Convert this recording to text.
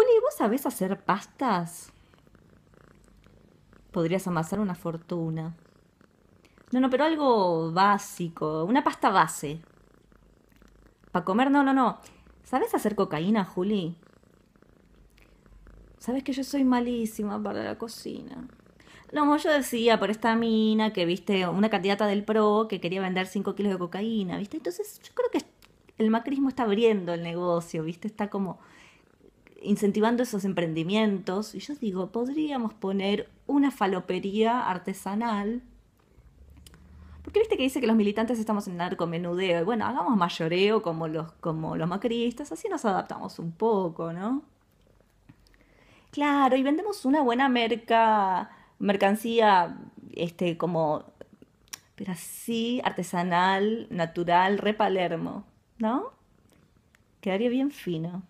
Juli, ¿vos sabés hacer pastas? Podrías amasar una fortuna. No, no, pero algo básico, una pasta base. Para comer, no, no, no. ¿Sabés hacer cocaína, Juli? Sabes que yo soy malísima para la cocina. No, yo decía, por esta mina que viste, una candidata del PRO que quería vender 5 kilos de cocaína, ¿viste? Entonces yo creo que el macrismo está abriendo el negocio, ¿viste? Está como incentivando esos emprendimientos. Y yo digo, podríamos poner una falopería artesanal. Porque viste que dice que los militantes estamos en narcomenudeo. Y bueno, hagamos mayoreo como los, como los macristas, así nos adaptamos un poco, ¿no? Claro, y vendemos una buena merca, mercancía, este, como, pero así, artesanal, natural, repalermo ¿no? Quedaría bien fino.